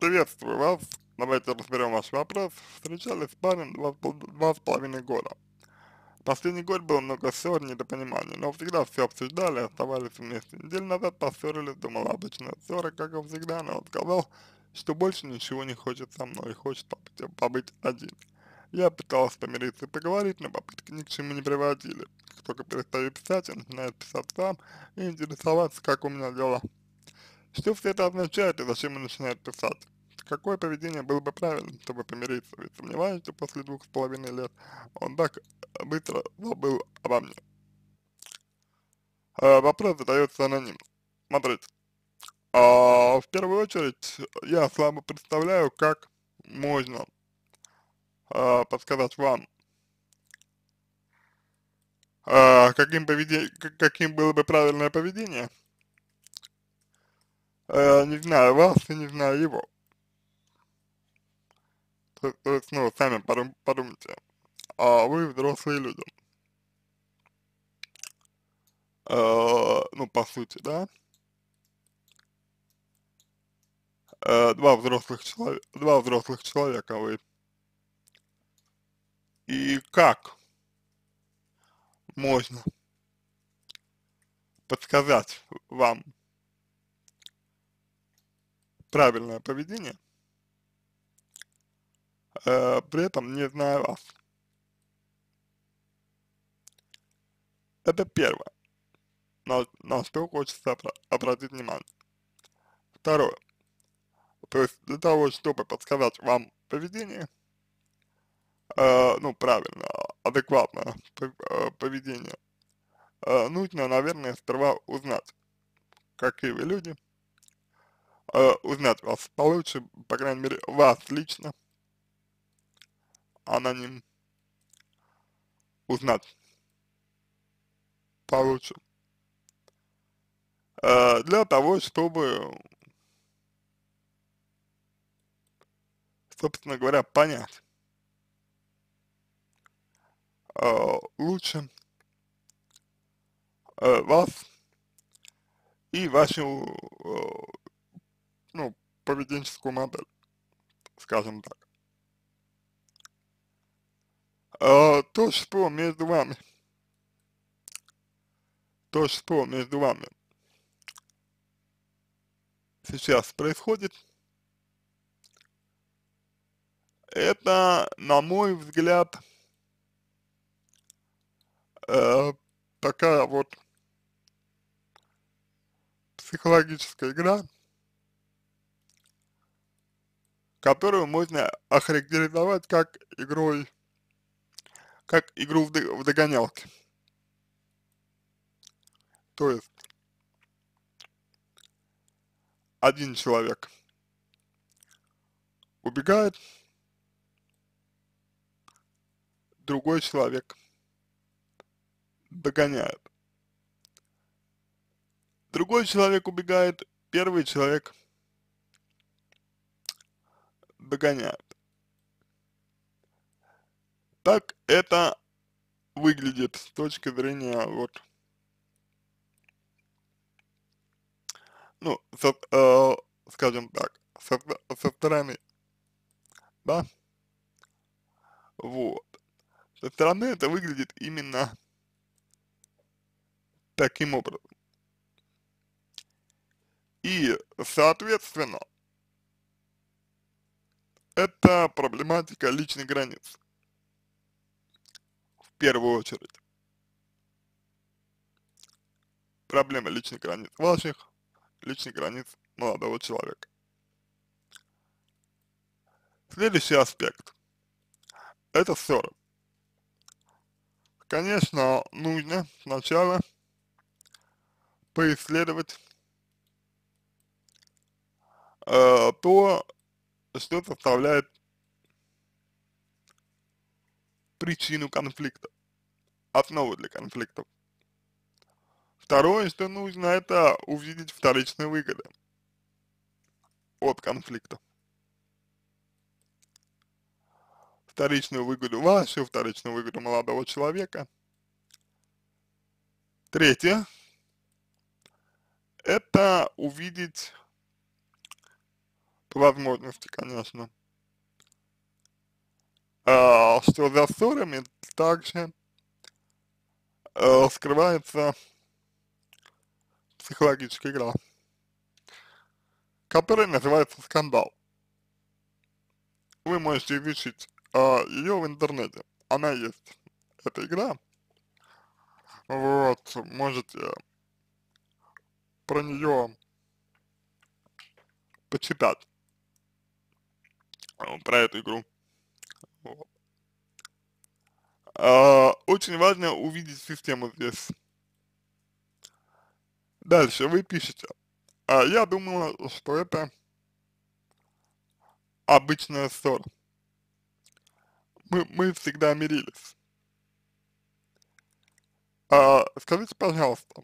Приветствую вас. Давайте разберем ваш вопрос. Встречались с парнем два, два с половиной года. Последний год было много ссор, недопониманий, но всегда все обсуждали, оставались вместе. Неделю назад поссорились, думал обычно ссоры, как и всегда, но он сказал, что больше ничего не хочет со мной, и хочет побыть, побыть один. Я пытался помириться и поговорить, но попытки ни к чему не приводили. Как только перестаю писать, он начинает писать сам и интересоваться, как у меня дела. Что все это означает и зачем он начинает писать? Какое поведение было бы правильным, чтобы помириться? Ведь сомневаюсь, что после двух с половиной лет он так быстро забыл обо мне. Э, вопрос задается аноним. Смотрите. Э, в первую очередь, я слабо представляю, как можно э, подсказать вам, э, каким, поведение, каким было бы правильное поведение, э, не знаю вас и не знаю его. То, то есть, ну, сами подум, подумайте. А вы взрослые люди. Э, ну, по сути, да? Э, два взрослых человека, два взрослых человека вы. И как можно подсказать вам правильное поведение, э, при этом не зная вас. Это первое, на, на что хочется обратить внимание. Второе. То есть для того, чтобы подсказать вам поведение, э, ну, правильно, адекватное э, поведение, э, нужно, наверное, сперва узнать, какие вы люди, э, узнать вас получше, по крайней мере, вас лично, аноним, узнать получше, э, для того, чтобы, собственно говоря, понять э, лучше э, вас и вашу э, ну, поведенческую модель, скажем так, э, то, что между вами, то, что между вами сейчас происходит, это, на мой взгляд, э, такая вот психологическая игра, которую можно охарактеризовать как игрой, как игру в догонялке. То есть, один человек убегает, другой человек догоняет. Другой человек убегает, первый человек – Догонят. Так это выглядит с точки зрения вот ну, со, э, скажем так, со, со стороны, да, вот, со стороны это выглядит именно таким образом. И, соответственно, это проблематика личных границ. В первую очередь. Проблема личных границ ваших, личных границ молодого человека. Следующий аспект – это ссоры. Конечно, нужно сначала поисследовать э, то, что составляет причину конфликта, основу для конфликтов. Второе, что нужно, это увидеть вторичные выгоды от конфликта. Вторичную выгоду вашу, вторичную выгоду молодого человека. Третье, это увидеть по возможности, конечно. А, что за ссорами также а, скрывается психологическая игра, которая называется скандал. Вы можете изучить а, ее в интернете. Она есть, эта игра. Вот, можете про нее почитать. А, про эту игру. А, очень важно увидеть систему здесь. Дальше вы пишете. А я думала, что это обычная ссора. Мы, мы всегда мирились. скажите, пожалуйста,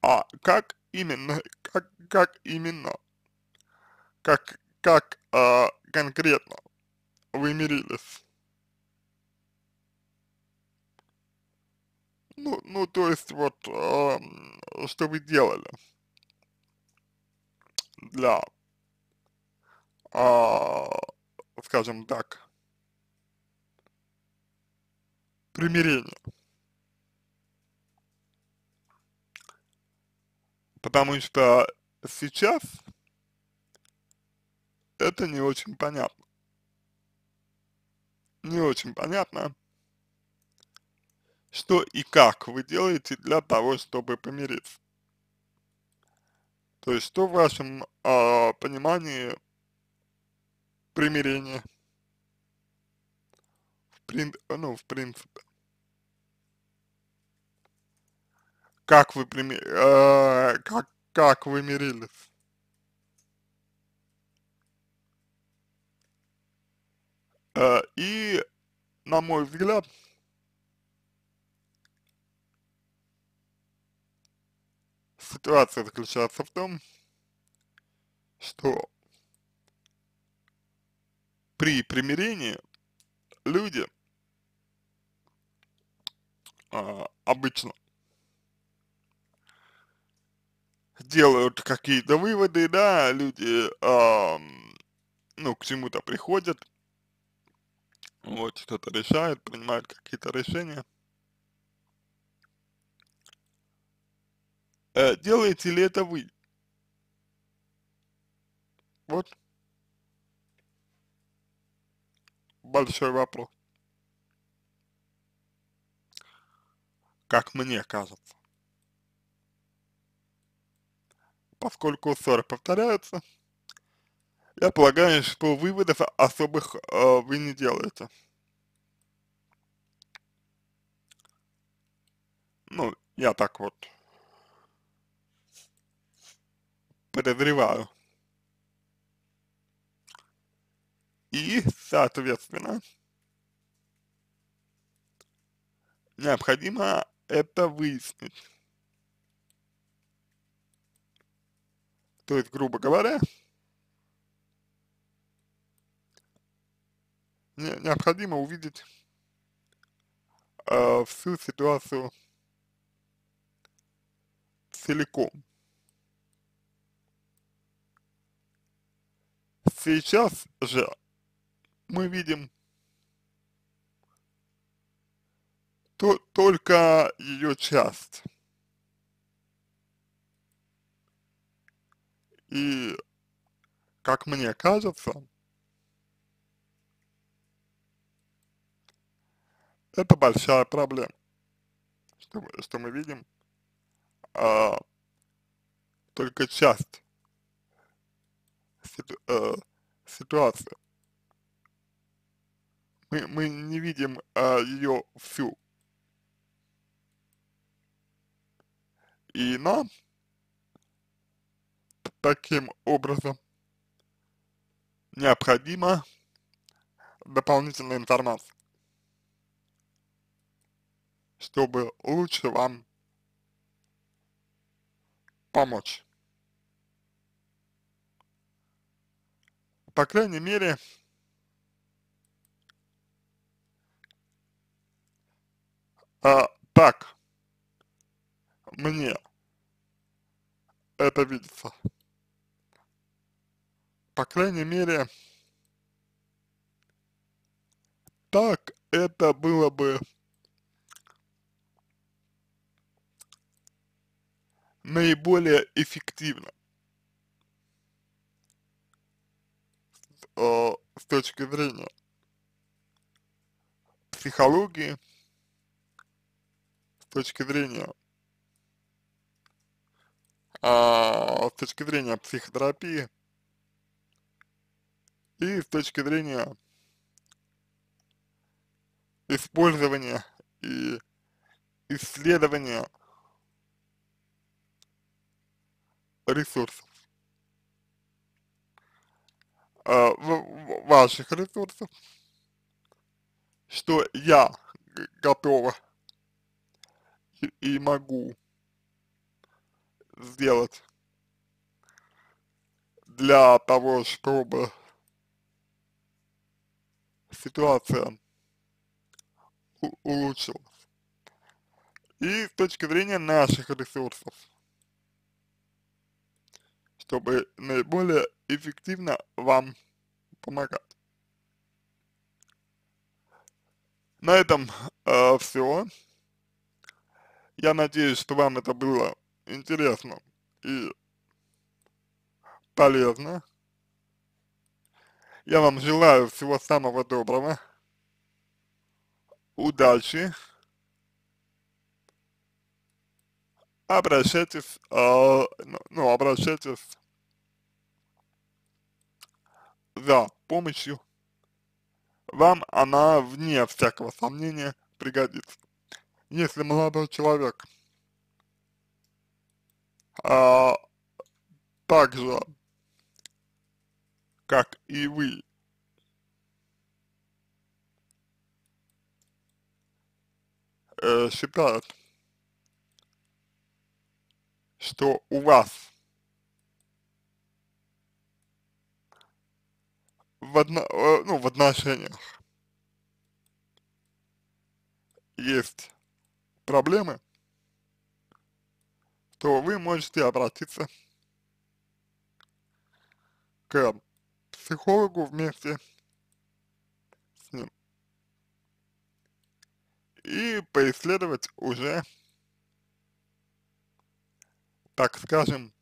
а как именно, как, как именно, как, как э, конкретно вы мирились? Ну, ну, то есть вот, э, что вы делали для, э, скажем так, примирения. Потому что сейчас это не очень понятно. Не очень понятно, что и как вы делаете для того, чтобы помириться. То есть, что в вашем э, понимании примирение? В прин... Ну, в принципе. Как вы, прими... э, как, как вы мирились? Э, и, на мой взгляд, ситуация заключается в том, что при примирении люди а, обычно делают какие-то выводы, да, люди, э, ну, к чему-то приходят, вот что-то решают, принимают какие-то решения. Э, делаете ли это вы? Вот большой вопрос. Как мне кажется. Поскольку ссоры повторяются, я полагаю, что выводов особых э, вы не делаете. Ну, я так вот подозреваю. И, соответственно, необходимо это выяснить. То есть, грубо говоря, необходимо увидеть э, всю ситуацию целиком. Сейчас же мы видим то, только ее часть. И, как мне кажется, Это большая проблема, что мы, что мы видим а, только часть ситу, э, ситуации. Мы, мы не видим а, ее всю. И нам таким образом необходима дополнительная информация чтобы лучше вам помочь. По крайней мере, а, так мне это видится. По крайней мере, так это было бы наиболее эффективно э, с точки зрения психологии, с точки зрения а, с точки зрения психотерапии и с точки зрения использования и исследования ресурсов. А, ваших ресурсов, что я готова и, могу сделать для того, чтобы ситуация улучшилась. И с точки зрения наших ресурсов чтобы наиболее эффективно вам помогать. На этом э, все. Я надеюсь, что вам это было интересно и полезно. Я вам желаю всего самого доброго. Удачи. обращайтесь, э, ну, обращайтесь за помощью. Вам она, вне всякого сомнения, пригодится. Если молодой человек э, а, так же, как и вы, э, считает, что у вас в, одно, э, ну, в отношениях есть проблемы, то вы можете обратиться к психологу вместе с ним и поисследовать уже так скажем,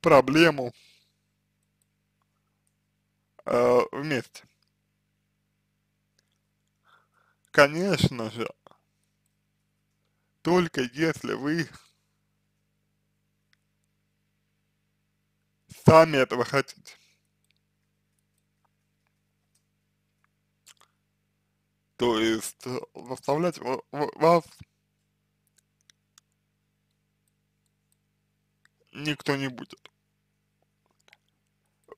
проблему э, вместе. Конечно же, только если вы сами этого хотите. То есть э, заставлять вас никто не будет.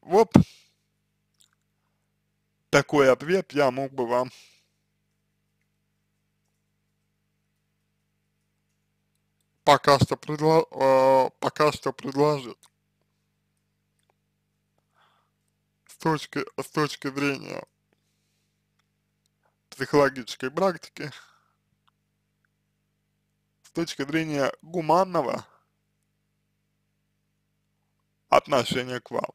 Вот такой ответ я мог бы вам пока что, предло, э, пока что предложит. С точки, с точки зрения психологической практики, с точки зрения гуманного отношение к вам.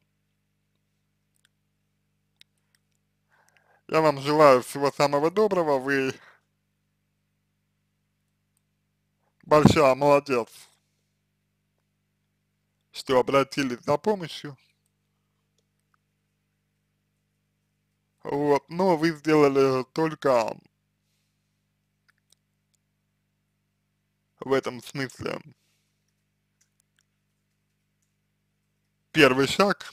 Я вам желаю всего самого доброго, вы большая молодец, что обратились за помощью. Вот, но вы сделали только в этом смысле первый шаг,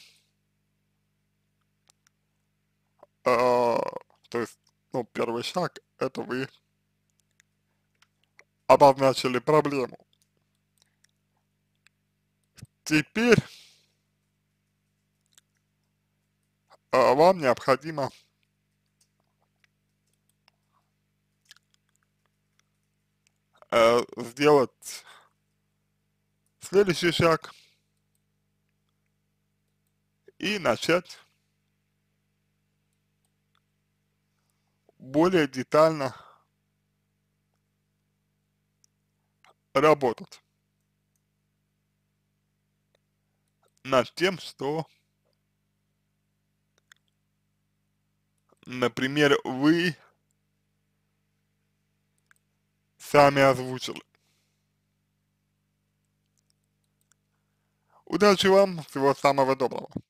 э, то есть, ну, первый шаг – это вы обозначили проблему. Теперь э, вам необходимо э, сделать следующий шаг – и начать более детально работать над тем, что, например, вы сами озвучили. Удачи вам, всего самого доброго.